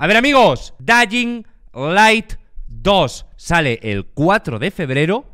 A ver amigos, Dying Light 2 sale el 4 de febrero,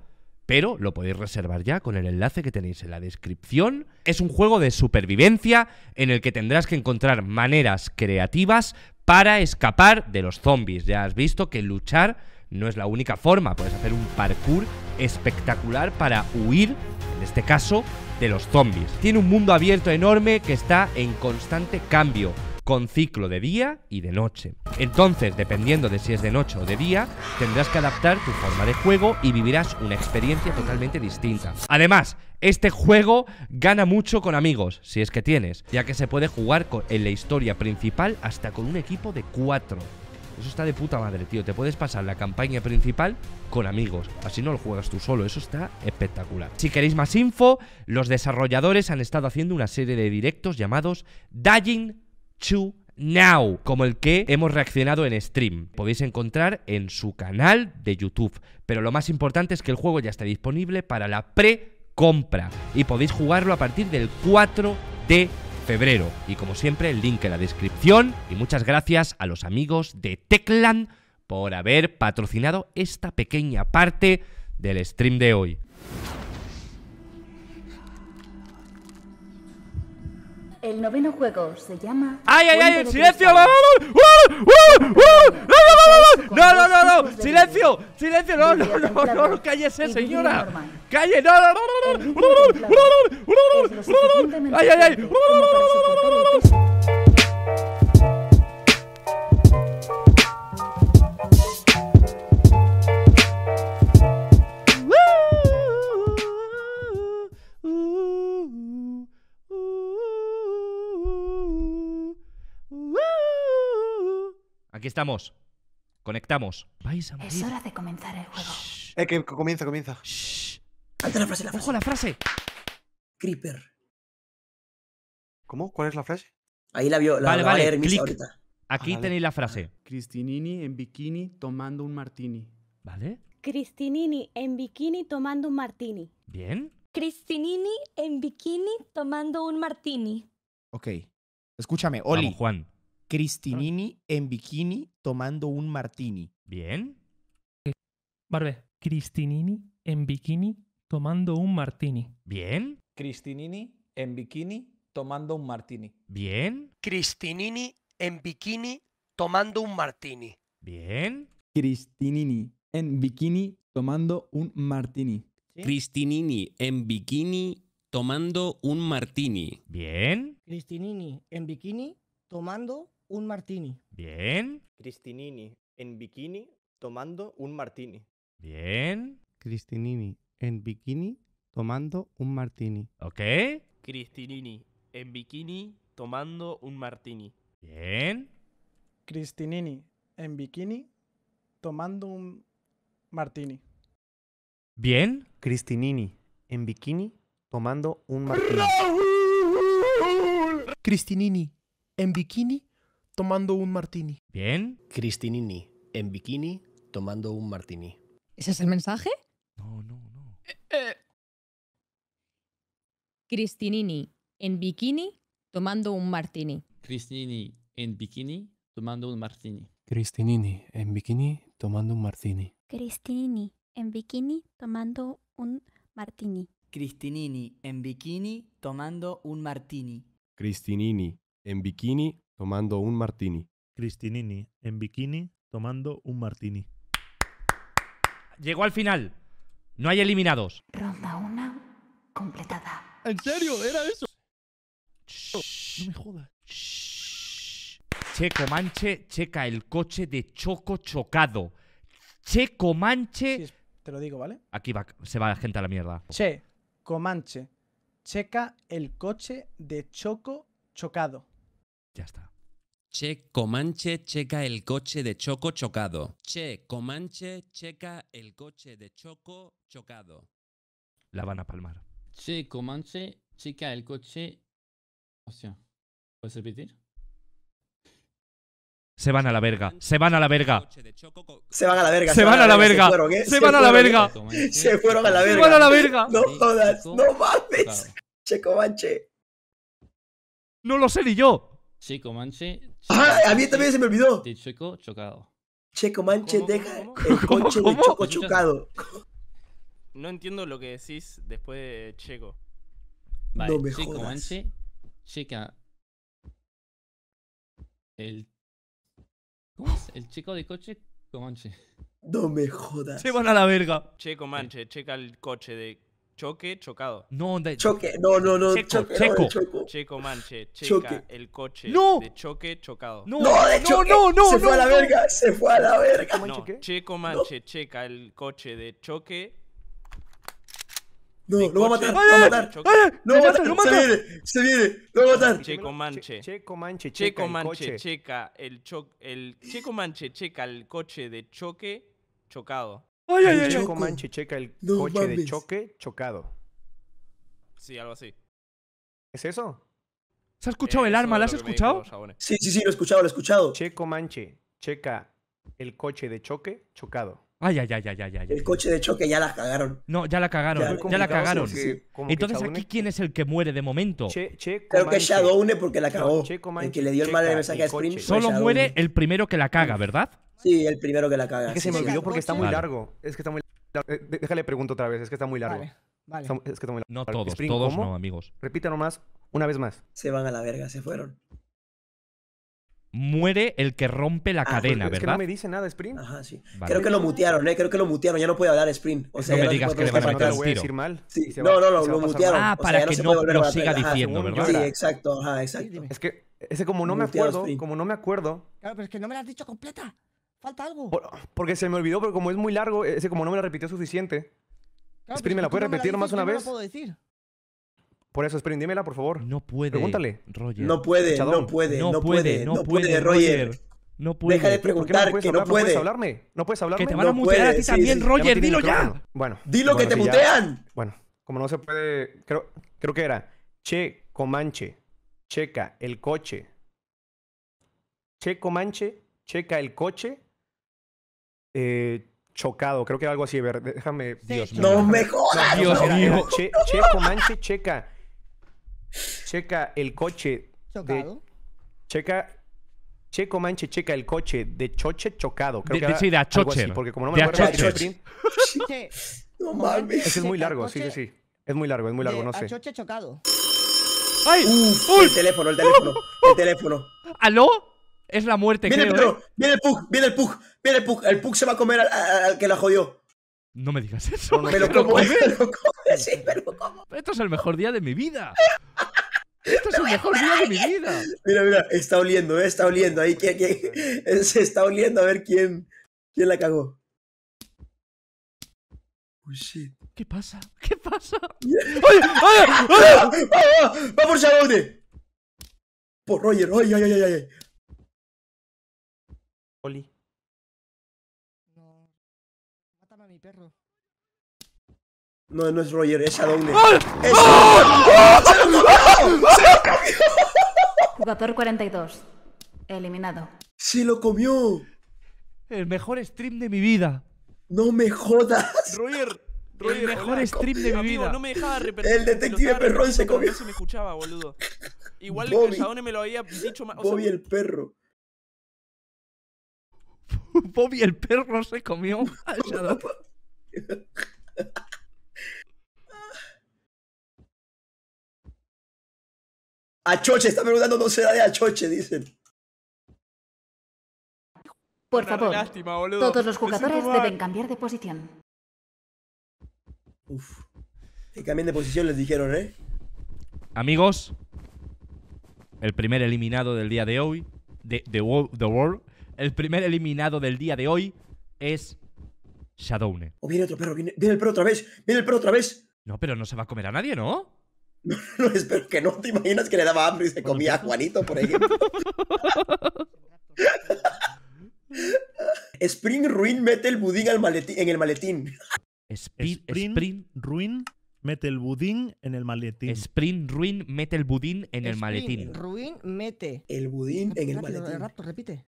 pero lo podéis reservar ya con el enlace que tenéis en la descripción. Es un juego de supervivencia en el que tendrás que encontrar maneras creativas para escapar de los zombies. Ya has visto que luchar no es la única forma, puedes hacer un parkour espectacular para huir, en este caso, de los zombies. Tiene un mundo abierto enorme que está en constante cambio con ciclo de día y de noche. Entonces, dependiendo de si es de noche o de día, tendrás que adaptar tu forma de juego y vivirás una experiencia totalmente distinta. Además, este juego gana mucho con amigos, si es que tienes, ya que se puede jugar con, en la historia principal hasta con un equipo de cuatro. Eso está de puta madre, tío. Te puedes pasar la campaña principal con amigos. Así no lo juegas tú solo. Eso está espectacular. Si queréis más info, los desarrolladores han estado haciendo una serie de directos llamados Dying Now, como el que hemos reaccionado en stream. Podéis encontrar en su canal de YouTube. Pero lo más importante es que el juego ya está disponible para la pre-compra y podéis jugarlo a partir del 4 de febrero. Y como siempre, el link en la descripción. Y muchas gracias a los amigos de Teclan por haber patrocinado esta pequeña parte del stream de hoy. El noveno juego se llama. ¡Ay, ay, ay! ¡Silencio! ¡No, no, no, no! ¡Silencio! ¡Silencio! ¡No, no, no! no, no ¡Cállese, señora! ¡Calle! ¡No, no, no, no! no señora calle no no no no ay, ay! Estamos. Conectamos. Es hora de comenzar el juego. Eh, que comienza, comienza. la frase, la frase. ¡Ojo, la frase! Creeper. ¿Cómo? ¿Cuál es la frase? Ahí la vio, vale, vale, va clic. Aquí tenéis la frase. Cristinini en bikini tomando un martini. ¿Vale? Cristinini en bikini tomando un martini. Bien. Cristinini en bikini tomando un martini. Ok. Escúchame, Oli. Juan. Cristinini en bikini tomando un martini. Bien. Barbe, Cristinini en bikini tomando un martini. Bien. Cristinini en bikini tomando un martini. Bien. Cristinini en bikini tomando un martini. Bien. Cristinini en bikini tomando un martini. Cristinini en bikini tomando un martini. Bien. Cristinini en bikini tomando un martini. Bien. Cristinini en bikini tomando un martini. Bien. Cristinini en bikini tomando un martini. Ok. Cristinini en bikini tomando un martini. Bien. Cristinini en bikini tomando un martini. Bien. Cristinini en bikini tomando un martini. Cristinini en bikini tomando un martini. Bien. Cristinini en bikini tomando un martini. ¿Ese es el mensaje? No, no, no. Eh, eh. Cristinini en bikini tomando un martini. Cristinini en bikini tomando un martini. Cristinini en bikini tomando un martini. Cristinini en bikini tomando un martini. Cristinini en bikini tomando un martini. Cristinini en bikini tomando un martini. Cristinini en bikini tomando un martini. Llegó al final. No hay eliminados. Ronda una completada. ¿En serio? ¿Era eso? No me jodas. Checo Manche checa el coche de Choco chocado. Checo Manche. te lo digo, ¿vale? Aquí se va la gente a la mierda. Che, Comanche. Checa el coche de Choco chocado. Ya está. Che Comanche checa el coche de Choco chocado. Che Comanche checa el coche de Choco chocado. La van a palmar. Che Comanche checa el coche. sea… ¿Puedes repetir? Se van a la verga, se van a la verga. Se van a la verga, se van a la verga. Se van a la verga. Se fueron a la verga. Se van a la verga. No jodas, no mames. Che comanche. No lo sé ni yo. Checo Manche. ah, a mí también se me olvidó. De Checo chocado. Checo Manche deja el coche de Choco chocado. No entiendo lo que decís después de Checo. no me Checo Manche checa el ¿Cómo es? El chico de coche Comanche. No me jodas. Se van a la verga. Checo Manche, checa el coche de Choque, chocado. No, no, no, no. Checo, checo. manche, checa, el coche. De choque, chocado. No, no de No, se fue a la verga, se fue a la verga. No, checo manche, checa, el coche de choque. No, ¡Eh! lo va a matar, ¡Eh! lo va a matar. No se viene, se viene, lo va a matar. Checo manche. Checo manche, checo manche, checa, el choque, checo manche, checa, el coche de choque, chocado. Ay, Manche checa el coche de choque chocado. Sí, algo así. ¿Es eso? ¿Se ha escuchado el arma? ¿Lo has escuchado? Sí, sí, sí, lo he escuchado, lo he escuchado. Checo Manche checa el coche de choque chocado. Ay, ay, ay, ay, ay, ay. El coche de choque ya la cagaron. No, ya la cagaron, ya, la cagaron. Entonces, ¿aquí quién es el que muere de momento? Creo que Shadowne porque la cagó. el que le dio el mal mensaje a Sprint. Solo muere el primero que la caga, ¿verdad? Sí, el primero que la caga. Es que se me olvidó porque está muy largo. Es que está muy largo. Eh, déjale pregunto otra vez, es que está muy largo. Vale, es que está muy largo. No todos, todos no, amigos. Repita nomás, una vez más. Se van a la verga, se fueron. Muere el que rompe la ah, cadena, cadena, es que no me dice nada, sprint Ajá, sí. Creo que lo mutearon, eh. Creo que lo mutearon. Ya no puede hablar Sprint. O sea, No me digas que le van a meter no tiro. no, no, lo, mutearon. Ah, ah para que no lo siga diciendo, ¿verdad? Sí, exacto, ajá, exacto. Es que ese como no me acuerdo, como no me acuerdo, Claro, pero es que no me la has dicho completa. Falta algo. porque se me olvidó, Pero como es muy largo, ese como no me lo repitió suficiente. Claro, pues la puedes repetir nomás una vez? no vez? puedo decir. Por eso, Spring, dímela, por favor. No puede. Pregúntale. Roger. No puede, no puede, no puede, no puede, Roger. No puede. Deja de no preguntar que no puede ¿No puedes hablarme? ¿No puedes hablarme? Que te van a mutear a ti también, Roger. Dilo ya. Bueno. Dilo que te mutean. Bueno, como no se puede, creo, creo que era Che Comanche, checa el coche. Che Comanche, checa el coche eh, chocado, creo que era algo así, ver, déjame... Dios mío. No me jodas. Dios mío. che, checa. Checa el coche. ¿Chocado? checa Checo Manche checa el coche de Choche chocado. Creo que sí, de choche porque como no me de acuerdo, no mames. es muy largo, sí, sí, Es muy largo, es muy largo, no sé. Choche chocado. ¡Ay! Uf, El teléfono, el teléfono, el teléfono. ¿Aló? Es la muerte, viene creo. ¿eh? Viene el Pug, viene el Pug, viene el Pug. El Pug se va a comer al, que la jodió. No me digas eso. Pero pero como sí, pero como. Esto es el mejor día de mi vida. Esto es el mejor día de mi vida. Mira, mira, está oliendo, ¿eh? está oliendo. Ahí se está oliendo a ver quién, quién la cagó. Uy sí. ¿Qué pasa? ¿Qué pasa? ¡Ay, ay, ay! ¡Va por Shadow! Por Roger, ¡ay, ay, ay, ay! Oli. No. Mátame a mi perro. No, no es Roger, es Shadowney. ¡Es Jugador ¡Ah! ¡Ah! 42. Eliminado. ¡Se lo comió! El mejor stream de mi vida. ¡No me jodas! Roger, Roger el mejor hola, stream de mi amigo, vida. No me dejaba El detective perrón se comió. No se me escuchaba, boludo. Igual Bobby, que el Shadowney me lo había dicho más. Bobby o sea, el perro. Bobby el perro se comió a Achoche, está preguntando dónde será de Achoche, dicen. Por favor, todos los jugadores deben cambiar de posición. Uf. Que cambien de posición les dijeron, ¿eh? Amigos, el primer eliminado del día de hoy, de The World, el primer eliminado del día de hoy es Shadowne. O oh, viene otro perro, viene, el perro otra vez, viene el perro otra vez. No, pero no se va a comer a nadie, ¿no? No, espero que no. ¿Te imaginas que le daba hambre y se comía a Juanito, por ejemplo? Spring Ruin mete el budín en el maletín. Spring, Ruin mete el budín en el maletín. Spring Ruin mete el budín en el maletín. Ruin mete. El budín en el maletín. repite.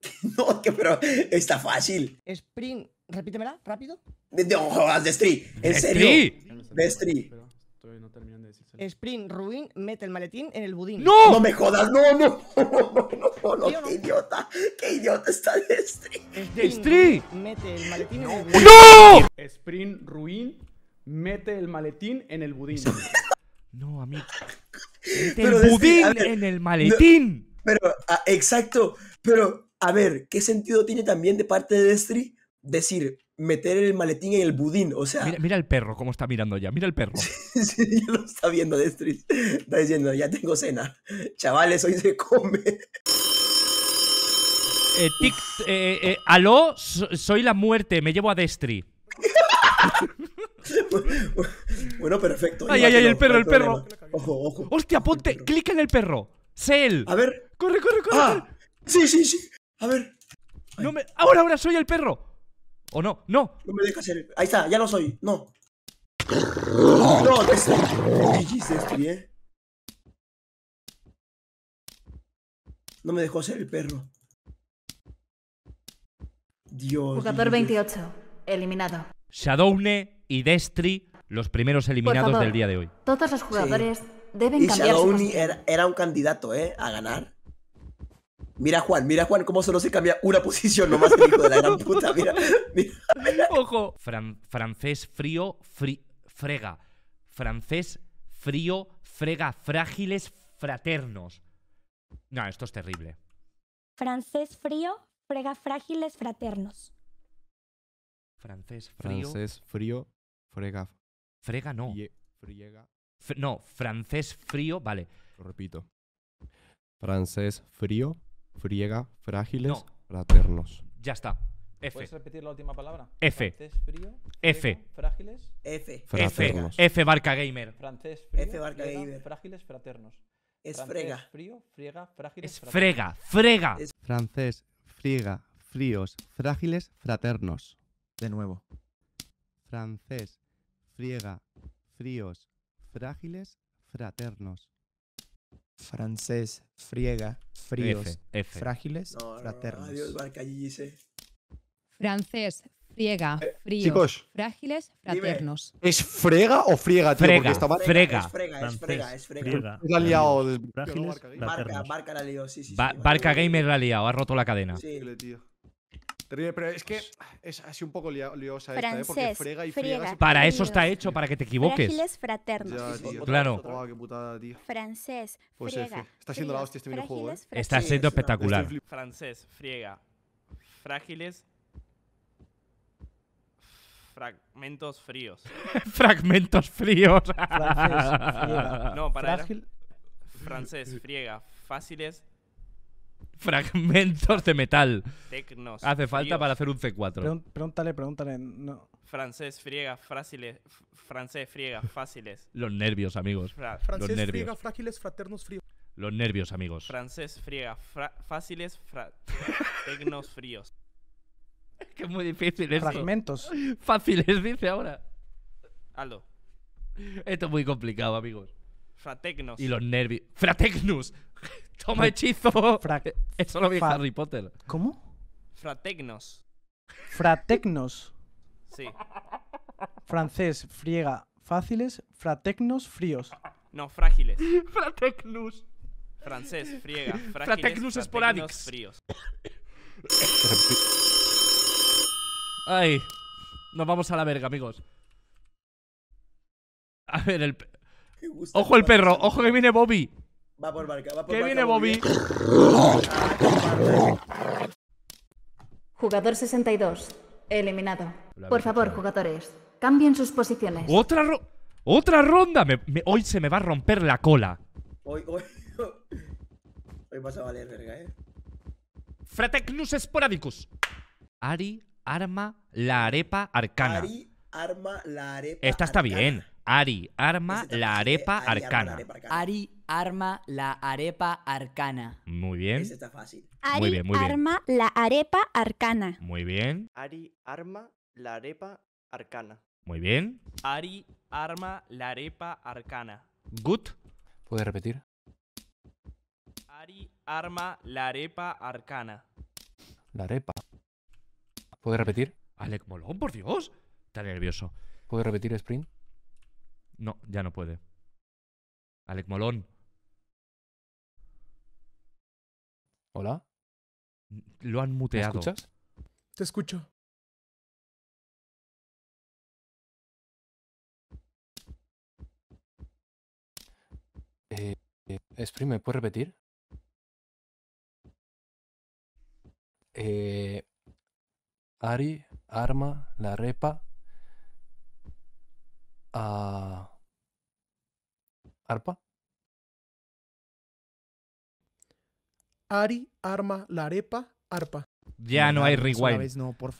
no, que pero está fácil. Sprint, repítemela, rápido. De, de, de Street, en serio. De Street. No terminan de Sprint, Ruin, mete el maletín en el budín. ¡No! ¡No me jodas! ¡No, no! ¡No, no, qué idiota! ¡Qué idiota está de Mete el maletín en el budín. ¡No! Sprint, Ruin, mete el maletín en el budín. no, amigo. Mete el budín en el maletín. pero, ah, exacto, pero a ver, ¿qué sentido tiene también de parte de Destri decir meter el maletín en el budín? O sea. Mira, el perro, cómo está mirando ya, mira el perro. sí, lo está viendo Destri. Está diciendo, ya tengo cena. Chavales, hoy se come. Eh, tic, eh, eh, eh aló, soy la muerte, me llevo a Destri. bueno, perfecto. Ay, ay, ay, el perro, el perro. Ojo, ojo. Hostia, ponte, clic en el perro. él. A ver. Corre, corre, corre. Ah. corre. Sí, sí, sí. A ver. No me... Ahora, ahora soy el perro. ¿O no? No. No me deja ser. Ahí está, ya lo soy. No. No, ¿qué eh? No me dejó ser el perro. Dios. Jugador 28, eliminado. Shadowne y Destri, los primeros eliminados del día de hoy. Todos los jugadores deben cambiar Shadowne era un candidato, ¿eh? A ganar. Mira Juan, mira Juan, cómo solo se cambia una posición nomás el hijo de la gran puta. Mira, mira. Ojo. francés frío, fri frega. Francés frío, frega. Frágiles, fraternos. No, esto es terrible. Francés frío, frega. Frágiles, fraternos. Francés frío. Francés frío, frega. Frega no. no, francés frío, vale. Lo repito. Francés frío, friega, frágiles, No. fraternos. Ya está. F. ¿Puedes repetir la última palabra? F. Francés frío. F. Frágiles. F. Fraternos. F barca gamer. Francés frío. F barca gamer. Frágiles fraternos. Es Francés frega. frío, friega, frágiles. Es fraternos. frega, frega. Es- Francés, friega, fríos, frágiles, fraternos. De nuevo. Francés, friega, fríos, frágiles, fraternos francés, friega, fríos, frágiles, fraternos. adiós, barca, francés, friega, eh, fríos, frágiles, fraternos. ¿Es frega o friega, tío? Frega, está frega. Es frega, es frega, es frega. la ha liado. Frágiles, barca, barca, la lió, sí, sí. barca Gamer la ha liado, ha roto la cadena. Sí, tío. Terrible, pero es que pues es así un poco liosa Francés, esta, ¿eh? Porque frega y friega. para eso está hecho, para que te equivoques. Frágiles fraternos. Ya, claro. qué putada, tío. Francés, pues friega. Está siendo friega, la hostia este videojuego, ¿eh? Está siendo espectacular. Francés, friega. Frágiles, Fragmentos fríos. Fragmentos fríos. Francés, friega. No, para. Frágil. Francés, friega. Fáciles fragmentos de metal. Tecnos. Hace falta para hacer un C4. pregúntale, pregúntale. No. Francés, friega, frágiles. Francés, friega, fáciles. Los nervios, amigos. Los nervios. friega, frágiles, fraternos, fríos. Los nervios, amigos. Francés, friega, fáciles, tecnos, fríos. Es que es muy difícil eso. Fragmentos. Fáciles, dice ahora. Aldo. Esto es muy complicado, amigos. Fratecnos. Y los nervios. ¡Fratecnus! ¡Toma hechizo! Eso lo vi Harry Potter. ¿Cómo? Fratecnos. Fratecnos. Sí. Francés, friega, fáciles, fratecnos, fríos. No, frágiles. Fratecnos. Francés, friega, frágiles, Fratecnos, esporádicos. fríos. Ay, nos vamos a la verga, amigos. A ver, el ojo el perro, ojo que viene Bobby. Va por va por ¿Qué viene Bobby? Jugador 62, eliminado. Por favor, jugadores, cambien sus posiciones. Otra otra ronda. hoy se me va a romper la cola. Hoy, hoy, vas a valer verga, eh. Fratecnus sporadicus. Ari arma la arepa arcana. Ari arma la arepa. Esta está bien. Ari arma la arepa arcana. Ari arma la arepa arcana. Muy bien. Ari arma la arepa arcana. Muy bien. Ari arma la arepa arcana. Muy bien. Ari arma la arepa arcana. Good. ¿Puedes repetir? Ari arma la arepa arcana. La arepa. ¿Puedes repetir? Alec Molón, por Dios. Está nervioso. ¿Puedes repetir sprint? No, ya no puede. Alec Molón. Hola. Lo han muteado. ¿Te escuchas? Te escucho. Eh, eh puedes repetir? Eh, Ari, Arma, La Repa, arpa. Ari arma la arepa, arpa. Ya no, hay rewind.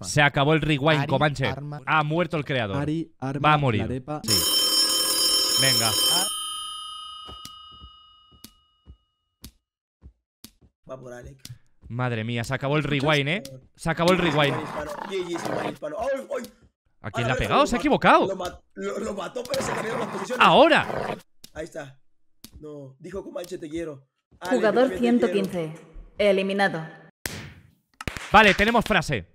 Se acabó el rewind, Comanche. Ha muerto el creador. Va a morir. Venga. Madre mía, se acabó el rewind, ¿eh? Se acabó el rewind. ¡Ay, ¿A quién ah, le ha pegado? Se ha equivocado. ¡Ahora! Ahí está. No, dijo como te quiero. Ah, Jugador 115. Eliminado. Vale, tenemos frase.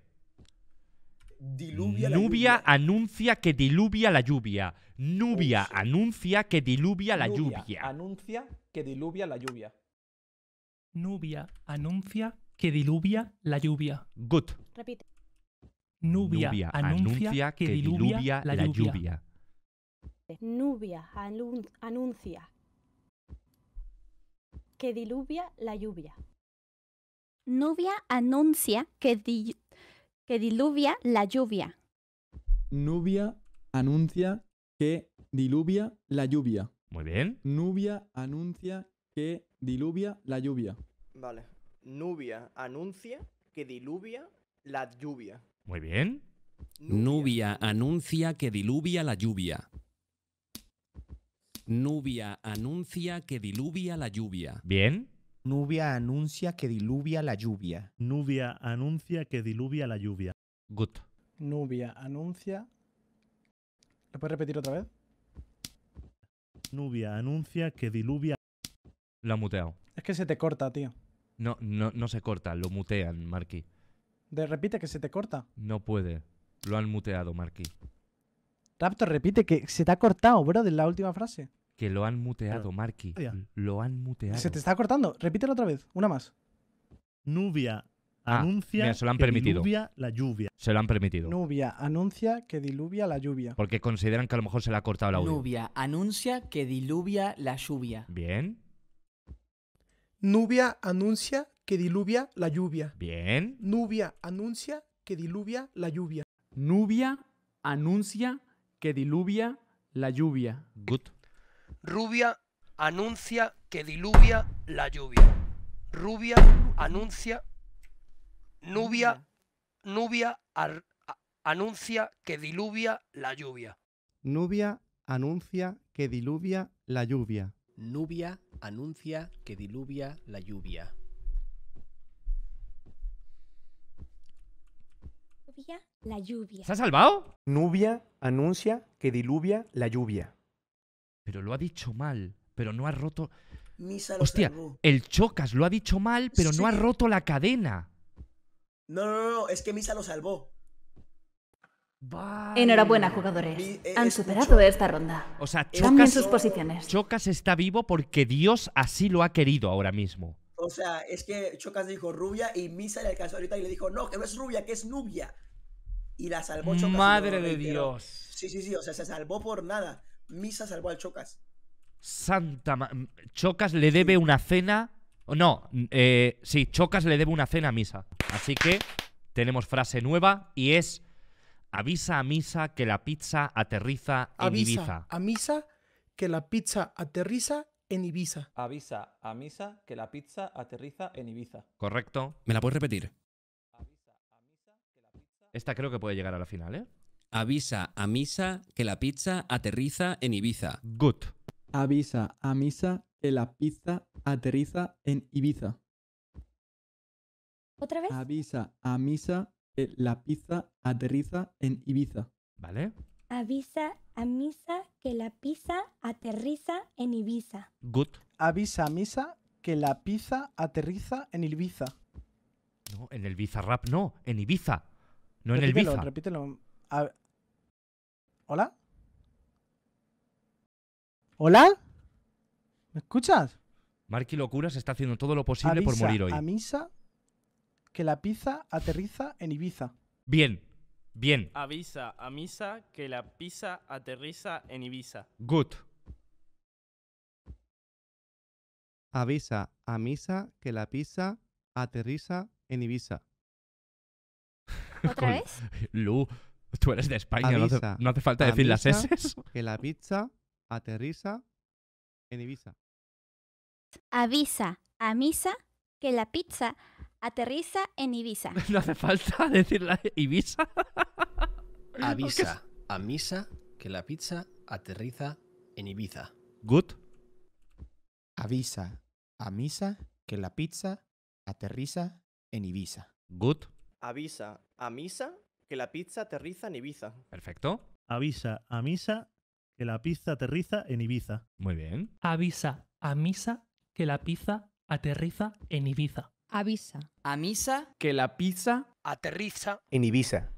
Nubia anuncia que diluvia la lluvia. Nubia anuncia que diluvia la Nubia lluvia. Anuncia que diluvia la lluvia. Nubia anuncia que diluvia la lluvia. Good. Repite. Nubia, anuncia, que, diluvia, la, lluvia. Nubia anuncia que diluvia la lluvia. Nubia anuncia que, que diluvia la lluvia. Nubia anuncia que diluvia la lluvia. Muy bien. Nubia anuncia que diluvia la lluvia. Vale. Nubia anuncia que diluvia la lluvia. Muy bien. Nubia anuncia que diluvia la lluvia. Nubia anuncia que diluvia la lluvia. Bien. Nubia anuncia que diluvia la lluvia. Nubia anuncia que diluvia la lluvia. Good. Nubia anuncia. ¿Lo puedes repetir otra vez? Nubia anuncia que diluvia. Lo ha muteado. Es que se te corta, tío. No, no, no se corta, lo mutean, Marquí. De, repite que se te corta. No puede. Lo han muteado, Marky. Raptor, repite que se te ha cortado, bro, de la última frase. Que lo han muteado, Marky. Lo han muteado. Se te está cortando. Repítelo otra vez. Una más. Nubia ah, anuncia se lo han que permitido. diluvia la lluvia. Se lo han permitido. Nubia anuncia que diluvia la lluvia. Porque consideran que a lo mejor se le ha cortado la audio. Nubia anuncia que diluvia la lluvia. Bien. Nubia anuncia que diluvia la lluvia. Bien. Nubia anuncia que diluvia la lluvia. Nubia anuncia que diluvia la lluvia. Good. Rubia anuncia que diluvia la lluvia. Rubia anuncia. Nubia. Nubia anuncia que diluvia la lluvia. Nubia anuncia que diluvia la lluvia. Nubia anuncia que diluvia la lluvia. lluvia. ¿Se ha salvado? Nubia anuncia que diluvia la lluvia. Pero lo ha dicho mal, pero no ha roto... Hostia, el Chocas lo ha dicho mal, pero no ha roto la cadena. No, no, no, es que Misa lo salvó. Enhorabuena, jugadores. Eh, Han superado esta ronda. O sea, sus posiciones. Chocas está vivo porque Dios así lo ha querido ahora mismo. O sea, es que Chocas dijo rubia y Misa le alcanzó ahorita y le dijo, no, que no es rubia, que es nubia. Y la salvó Chocas. Madre de Dios. Sí, sí, sí, o sea, se salvó por nada. Misa salvó al Chocas. Santa Chocas le debe una cena. No, eh, sí, Chocas le debe una cena a Misa. Así que tenemos frase nueva y es avisa a Misa que la pizza aterriza en avisa A Misa que la pizza aterriza en Ibiza. Avisa a misa que la pizza aterriza en Ibiza. Correcto. ¿Me la puedes repetir? Esta creo que puede llegar a la final, ¿eh? Avisa a misa que la pizza aterriza en Ibiza. Good. Avisa a misa que la pizza aterriza en Ibiza. ¿Otra vez? Avisa a misa que la pizza aterriza en Ibiza. ¿Vale? Avisa a misa que la pizza aterriza en Ibiza. Good. Avisa a misa que la pizza aterriza en Ibiza. No, en el Bizarrap no, en Ibiza. No en el Ibiza. Repítelo. ¿Hola? ¿Hola? ¿Me escuchas? Marky Locuras está haciendo todo lo posible por morir hoy. A misa que la pizza aterriza en Ibiza. Bien, Bien. Avisa a Misa que la pizza aterriza en Ibiza. Good. Avisa a Misa que la pizza aterriza en Ibiza. ¿Otra vez? Lu, tú eres de España, no hace, falta decir las Misa Que la pizza aterriza en Ibiza. Avisa a Misa que la pizza Aterriza en Ibiza. No hace falta la Ibiza. Avisa a misa que la pizza aterriza en Ibiza. Good. Avisa a misa que la pizza aterriza en Ibiza. Good. Avisa a misa que la pizza aterriza en Ibiza. Perfecto. Avisa a misa que la pizza aterriza en Ibiza. Muy bien. Avisa a misa que la pizza aterriza en Ibiza. Avisa. Misa Que la pizza aterriza en Ibiza.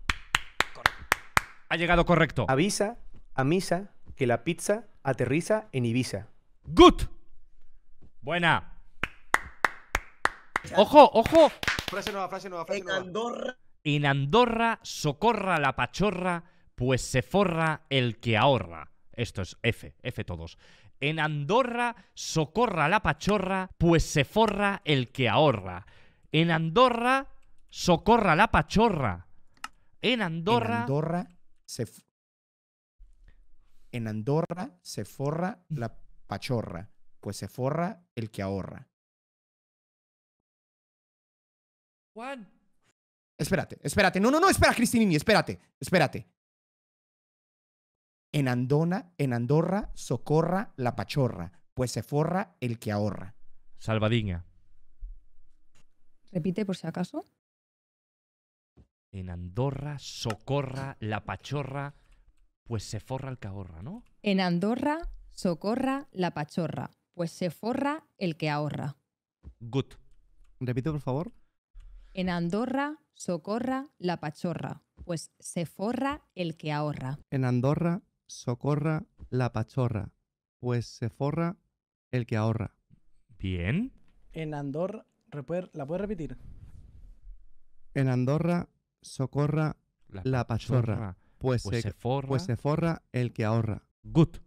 Ha llegado correcto. Avisa a misa que la pizza aterriza en Ibiza. Good. Buena. Ojo, ojo. Frase nueva, frase nueva, frase nueva. En Andorra socorra la pachorra, pues se forra el que ahorra. Esto es F, F todos. En Andorra socorra la pachorra, pues se forra el que ahorra. En Andorra socorra la pachorra. En Andorra. Andorra se. En Andorra se forra la pachorra, pues se forra el que ahorra. Juan. Espérate, espérate. No, no, no, espera, Cristinini, espérate, espérate. En Andona, en Andorra, socorra la pachorra, pues se forra el que ahorra. Salvadiña. Repite por si acaso. En Andorra, socorra la pachorra, pues se forra el que ahorra, ¿no? En Andorra, socorra la pachorra, pues se forra el que ahorra. Good. Repite, por favor. En Andorra, socorra la pachorra, pues se forra el que ahorra. En Andorra, socorra la pachorra, pues se forra el que ahorra. Bien. En Andorra, ¿la puedes repetir? En Andorra, socorra la, pachorra, pues, pues se, forra. pues se forra el que ahorra. Good.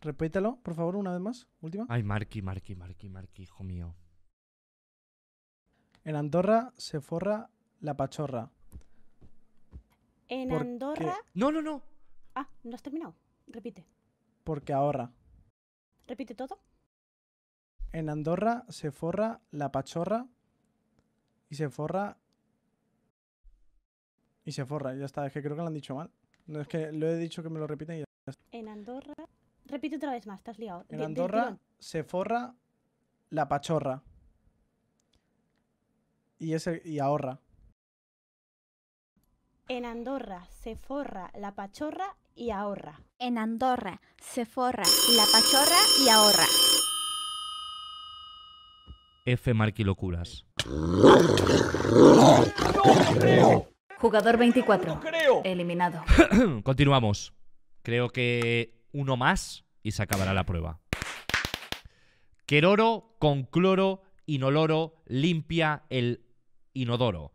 repítalo por favor, una vez más. Última. Ay, Marqui, Marqui, Marqui, Marqui, hijo mío. En Andorra se forra la pachorra. En Andorra. No, no, no. Ah, no has terminado. Repite. Porque ahorra. Repite todo. En Andorra se forra la pachorra y se forra. Y se forra, ya está. Es que creo que lo han dicho mal. No es que lo he dicho que me lo repiten y ya está. En Andorra. Repite otra vez más, estás liado. En Andorra se forra la pachorra. Y, y ahorra. En Andorra se forra la pachorra y ahorra. En Andorra se forra la pachorra y ahorra. F Locuras. Jugador 24. Eliminado. Continuamos. Creo que uno más y se acabará la prueba. Queroro con cloro inoloro limpia el inodoro.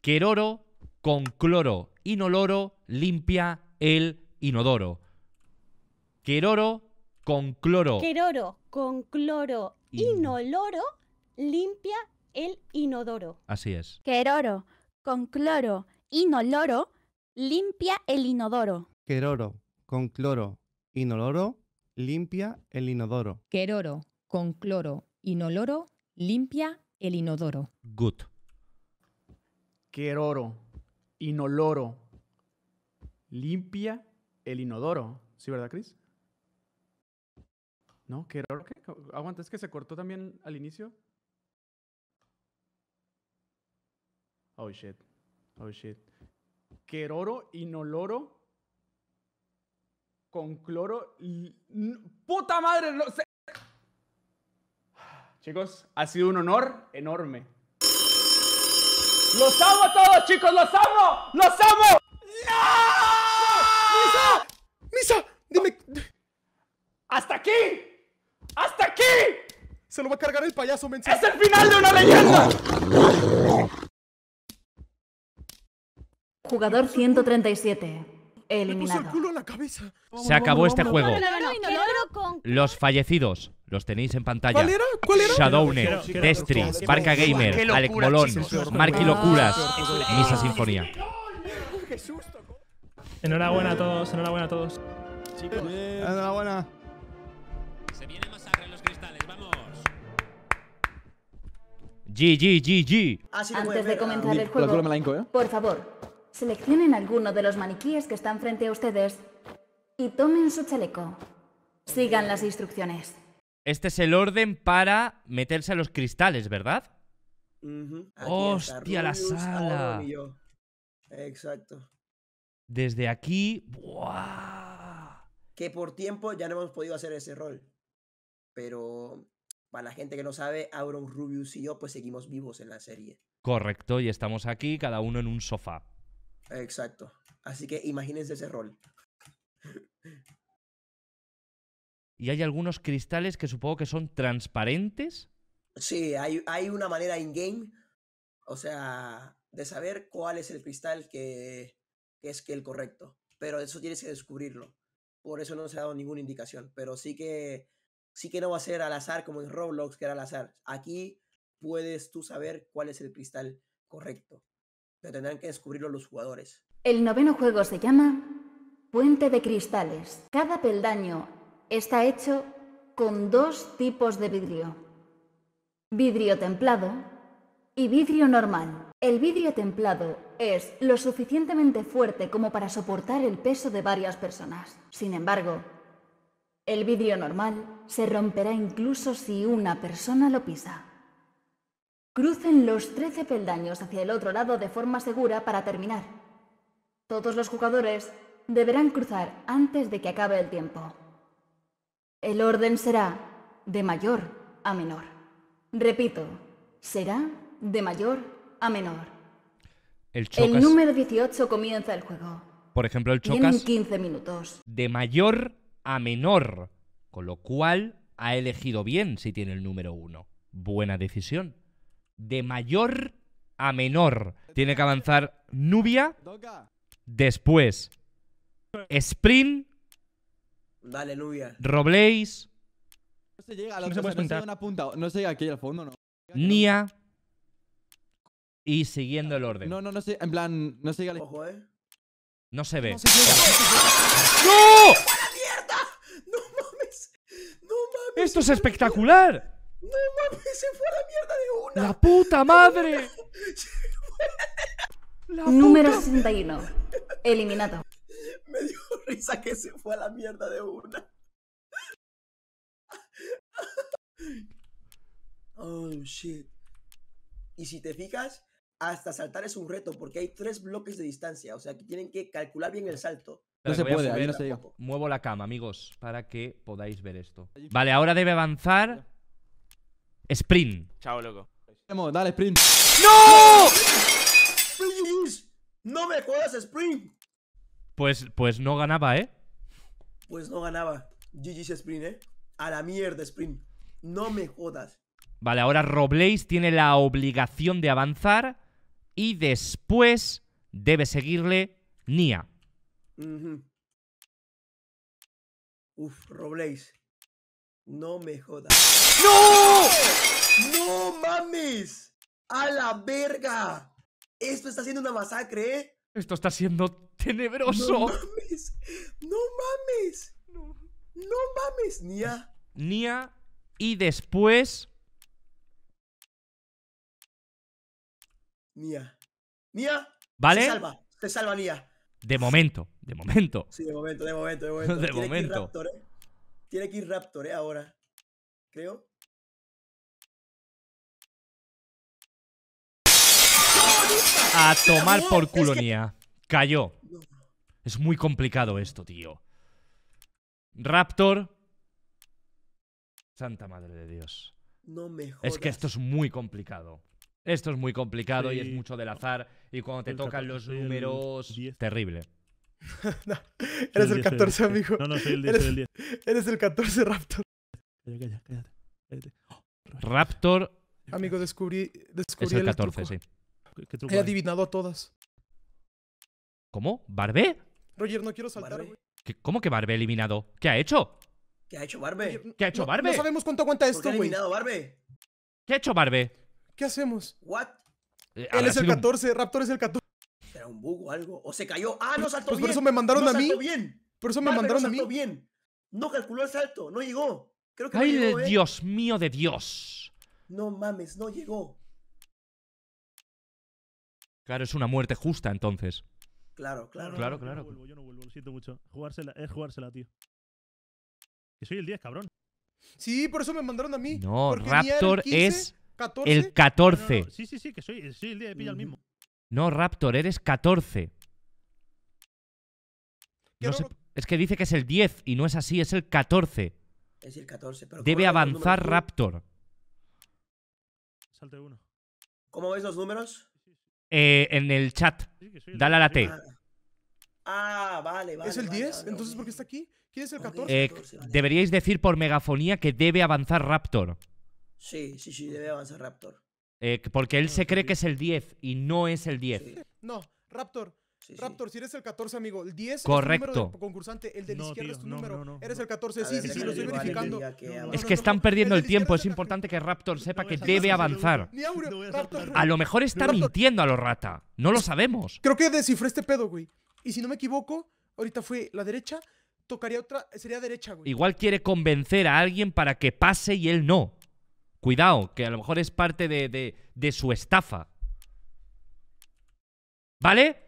Queroro con cloro inoloro limpia el inodoro. Queroro con cloro. Queroro con cloro inoloro limpia el inodoro. Así es. Queroro con cloro inoloro limpia el inodoro. Queroro con cloro inoloro limpia el inodoro. Queroro con cloro inoloro limpia el inodoro. Good. Queroro inoloro limpia el inodoro. ¿Sí, verdad, Cris? No, qué que. Aguanta, que se cortó también al inicio. Oh shit. Oh shit. Queroro, inoloro. Con cloro. ¡Puta madre! No sé! Chicos, ha sido un honor enorme. ¡Los amo a todos, chicos! ¡Los amo! ¡Los amo! ¡Es el final de una leyenda! Jugador 137. Eliminado. Se acabó este juego. Los fallecidos. Los tenéis en pantalla. ¿Cuál era? ¿Cuál era? Shadowner, Destri, Barca Gamer, Alec Molón, Marky Locuras, ah. Misa Sinfonía. Enhorabuena a todos, enhorabuena a todos. Enhorabuena. Antes de comenzar el juego, ¿eh? por favor, seleccionen alguno de los maniquíes que están frente a ustedes y tomen su chaleco. Sigan las instrucciones. Este es el orden para meterse a los cristales, ¿verdad? ¡Hostia, la sala! Exacto. Desde aquí... ¡Buah! Que por tiempo ya no hemos podido hacer ese rol. Pero para la gente que no sabe, Auron, Rubius y yo pues seguimos vivos en la serie. Correcto, y estamos aquí cada uno en un sofá. Exacto. Así que imagínense ese rol. y hay algunos cristales que supongo que son transparentes. Sí, hay, hay una manera in-game, o sea, de saber cuál es el cristal que, que es que el correcto. Pero eso tienes que descubrirlo. Por eso no se ha dado ninguna indicación. Pero sí que Sí que no va a ser al azar como en Roblox, que era al azar. Aquí puedes tú saber cuál es el cristal correcto. Pero tendrán que descubrirlo los jugadores. El noveno juego se llama Puente de Cristales. Cada peldaño está hecho con dos tipos de vidrio. Vidrio templado y vidrio normal. El vidrio templado es lo suficientemente fuerte como para soportar el peso de varias personas. Sin embargo, el vidrio normal se romperá incluso si una persona lo pisa. Crucen los 13 peldaños hacia el otro lado de forma segura para terminar. Todos los jugadores deberán cruzar antes de que acabe el tiempo. El orden será de mayor a menor. Repito, será de mayor a menor. El, número 18 comienza el juego. Por ejemplo, el chocas. en 15 minutos. De mayor a menor, con lo cual ha elegido bien si tiene el número uno, Buena decisión. De mayor a menor. Tiene que avanzar Nubia. Después, Sprint. Dale, Nubia. Robleis. No se llega, no se puede pintar. No se llega aquí al fondo, ¿no? Nia. Y siguiendo el orden. No, no, no sé. En plan, no se llega Ojo, eh. No se ve. ¡No! ¡Esto es espectacular! ¡No mames! ¡Se fue a la mierda de una! ¡La puta madre! La Número 61. Eliminado. Me dio risa que se fue a la mierda de una. Oh, shit. Y si te fijas, hasta saltar es un reto porque hay tres bloques de distancia. O sea, que tienen que calcular bien el salto. No se puede, a mí no se llega. Muevo la cama, amigos, para que podáis ver esto. Vale, ahora debe avanzar. Sprint. Chao, loco. Dale, sprint. ¡No! ¡No me jodas, sprint! Pues, pues no ganaba, ¿eh? Pues no ganaba. GG's sprint, ¿eh? A la mierda, sprint. No me jodas. Vale, ahora Robles tiene la obligación de avanzar y después debe seguirle Nia. Uf, Robles. No me jodas. ¡No! ¡No mames! ¡A la verga! Esto está siendo una masacre, ¿eh? Esto está siendo tenebroso. ¡No mames! ¡No mames! ¡No, mames, Nia! Nia y después... Nia. Nia. ¿Vale? Te salva, te salva Nia. De momento, de momento. Sí, de momento, de momento, de momento. Tiene Que ir Raptor, ¿eh? Tiene que ir Raptor ¿eh? ahora, creo. A tomar por culonía. Cayó. Es muy complicado esto, tío. Raptor. Santa madre de Dios. No me Es que esto es muy complicado. Esto es muy complicado y es mucho del azar. Y cuando te tocan los números. Terrible. no, eres el, 14, amigo. No, no, soy el 10, eres, el 10. 14 Raptor. cállate. cállate. Oh, Raptor. Amigo, descubrí, descubrí es el, 14, sí. ¿Qué, He adivinado a todas. ¿Cómo? ¿Barbe? Roger, no quiero saltar, güey. ¿Cómo que Barbe eliminado? ¿Qué ha hecho? ¿Qué ha hecho Barbe? ¿Qué ha hecho Barbe? No, sabemos cuánto cuenta esto, güey. eliminado Barbe? ¿Qué ha hecho Barbe? ¿Qué hacemos? ¿What? Eh, Él es el 14, Raptor es el 14. ¿Era un bug o algo? ¿O se cayó? ¡Ah, no saltó bien! Por eso me mandaron a mí. Bien. Por eso me mandaron a mí. bien. No calculó el salto, no llegó. Creo que ¡Ay, no llegó, ¿eh? Dios mío de Dios! No mames, no llegó. Claro, es una muerte justa entonces. Claro, claro. Claro, claro. Yo no vuelvo, yo no vuelvo, lo siento mucho. Jugársela, es jugársela, tío. Que soy el 10, cabrón. Sí, por eso me mandaron a mí. No, Raptor es ¿14? El 14. Sí, sí, sí, que soy, Sí, el día de pilla el mismo. No, Raptor, eres 14. es que dice que es el 10 y no es así, es el 14. Es el 14, pero Debe avanzar Raptor. Salte uno. ¿Cómo ves los números? Eh, en el chat. Dale a la T. Ah, ah, vale, vale. ¿Es el 10? Entonces, ¿por qué está aquí? ¿Quién es el 14? Eh, Deberíais decir por megafonía que debe avanzar Raptor. Sí, sí, sí, debe avanzar Raptor. Eh, porque él se cree que es el 10 y no es el 10. No, Raptor. Raptor, si eres el 14, amigo. El 10 Correcto. es concursante. El de la izquierda es tu número. eres el 14. Sí, sí, lo estoy verificando. es que están perdiendo el, tiempo. Es importante que Raptor sepa que debe avanzar. A lo mejor está mintiendo a los rata. No lo sabemos. Creo que descifré este pedo, güey. Y si no me equivoco, ahorita fue la derecha. Tocaría otra. Sería derecha, güey. Igual quiere convencer a alguien para que pase y él no. Cuidado, que a lo mejor es parte de, su estafa. ¿Vale?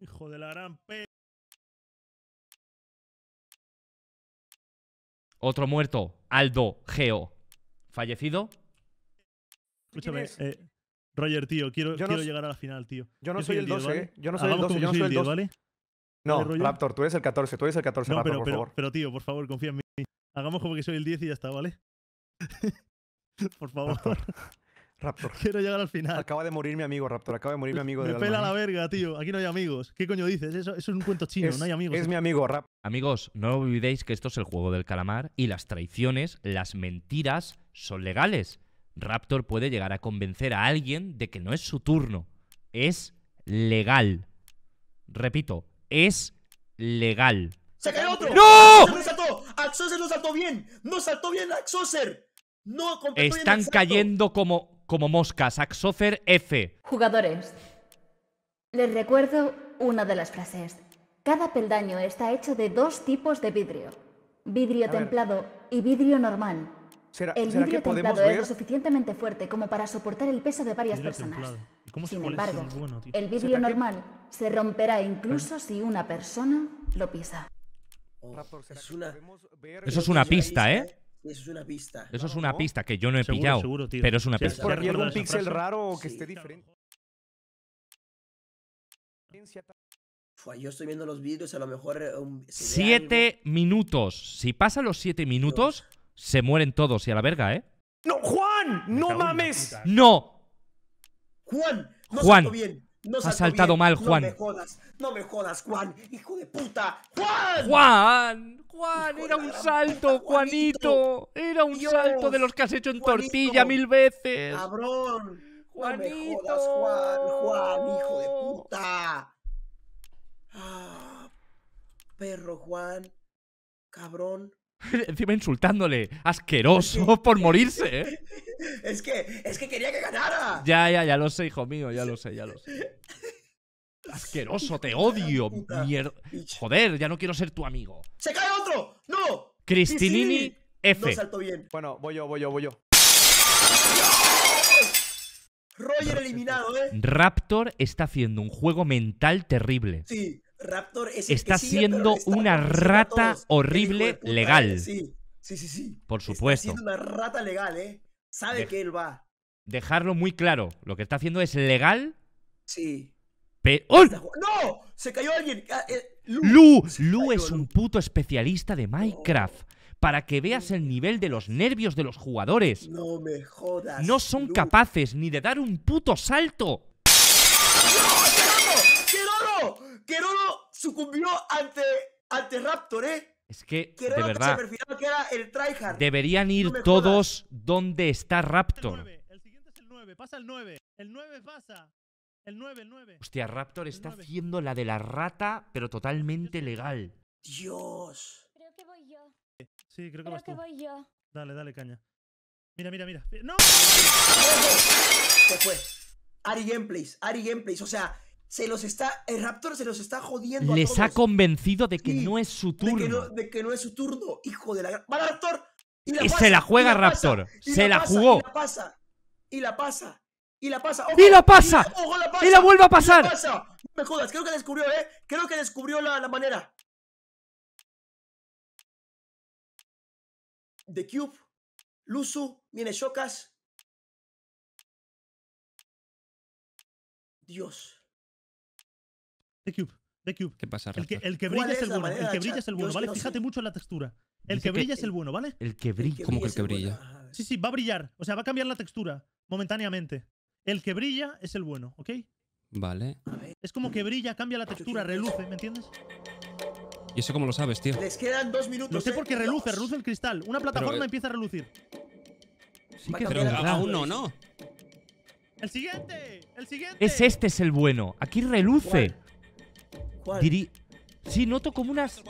Hijo de la gran p… Otro muerto, Aldo Geo. ¿Fallecido? Escúchame, eh, Roger, tío, quiero, llegar a la final, tío. Yo no soy el 12, ¿eh? Eh. Yo no soy el 12, yo no soy el 12. ¿vale? No, Raptor, tú eres el 14, tú eres el 14, no, Raptor, pero, pero, Pero tío, por favor, confía en mí. Hagamos como que soy el 10 y ya está, ¿vale? por favor. Raptor. Quiero llegar al final. Acaba de morir mi amigo, Raptor. Acaba de morir mi amigo. Me pela la verga, tío. Aquí no hay amigos. ¿Qué coño dices? Eso, es un cuento chino. no hay amigos. Es mi amigo, Raptor. Amigos, no olvidéis que esto es el juego del calamar y las traiciones, las mentiras son legales. Raptor puede llegar a convencer a alguien de que no es su turno. Es legal. Repito, es legal. ¡Se cayó otro! ¡No! ¡Axoser no saltó! saltó bien! ¡No saltó bien Axoser! Están cayendo como, como moscas. Axoser F. Jugadores, les recuerdo una de las frases. Cada peldaño está hecho de dos tipos de vidrio. Vidrio templado y vidrio normal. el vidrio templado es lo suficientemente fuerte como para soportar el peso de varias personas. Sin embargo, el vidrio normal se romperá incluso si una persona lo pisa. Oh, Eso es una pista, ¿eh? Eso es una pista. Eso es una pista que yo no he pillado. pero es una pista. raro que esté diferente? yo estoy viendo los vídeos, a lo mejor. Eh, siete minutos. Si pasan los siete minutos, se mueren todos y a la verga, ¿eh? ¡No, Juan! ¡No mames! No, Juan, no Juan. Salto bien. No ha saltado bien. mal, Juan. No me jodas, no me jodas, Juan. Hijo de puta. ¡Juan! Juan, Juan, era un salto, Juanito. Era un salto de los que has hecho en tortilla mil veces. Cabrón. Juanito. Juan, Juan, hijo de puta. Ah, perro, Juan. Cabrón. Encima insultándole. Asqueroso por morirse, ¿eh? es que, es que quería que ganara. Ya, ya, ya lo sé, hijo mío, ya lo sé, ya lo sé. Asqueroso, te odio, mierda. Joder, ya no quiero ser tu amigo. ¡Se cae otro! ¡No! Cristinini F. Bueno, voy yo, voy yo, voy yo. Roger eliminado, ¿eh? Raptor está haciendo un juego mental terrible. Sí, Raptor es Está siendo haciendo una rata horrible legal. Eh, sí, sí, sí, Por supuesto. Está siendo una rata legal, ¿eh? sabe que él va. Dejarlo muy claro. Lo que está haciendo es legal. Sí. ¡Oh! ¡No! ¡Se cayó alguien! Ah, eh, Lu, Lu, es un puto especialista de Minecraft. Para que veas el nivel de los nervios de los jugadores. No me jodas. No son capaces ni de dar un puto salto. ¡No! ¡Queroro! ¡Queroro! ¡Queroro sucumbió ante, ante Raptor, eh! Es que, Quiero de verdad, que que era el deberían ir todos donde está Raptor. El, 9, el siguiente es el 9, pasa el 9. El 9 pasa. El 9, el 9. Hostia, Raptor está haciendo la de la rata, pero totalmente legal. Dios. Creo que voy yo. Sí, creo que creo vas tú. que voy yo. Dale, dale, caña. Mira, mira, mira. ¡No! Se fue. Ari Gameplays, Ari Gameplays. O sea, se los está. El Raptor se los está jodiendo. Les a todos. ha convencido de que no es su turno. De que no, es su turno. Hijo de la ¡Va Raptor! Y, se la juega Raptor. se la, jugó. Y la pasa. Y la pasa. Y la pasa. y la pasa. Y la, vuelve a pasar. No me jodas. Creo que descubrió, ¿eh? Creo que descubrió la, la manera. The Cube. Luzu. Viene Shokas. Dios. The Cube. The Cube. ¿Qué pasa, el que, el que brilla es, el bueno. El que brilla es el bueno, ¿vale? Fíjate mucho en la textura. El que, brilla es el bueno, ¿vale? El que brilla. ¿Cómo que el que brilla? Sí, sí, va a brillar. O sea, va a cambiar la textura momentáneamente. El que brilla es el bueno, ¿ok? Vale. Es como que brilla, cambia la textura, reluce, ¿me entiendes? ¿Y eso cómo lo sabes, tío? Les quedan dos minutos. no sé ¿eh? qué reluce, reluce el cristal. Una plataforma eh, empieza a relucir. Sí que pero aún no, ¿no? ¡El siguiente! ¡El siguiente! Es este es el bueno. Aquí reluce. Dirí… Sí, noto como unas...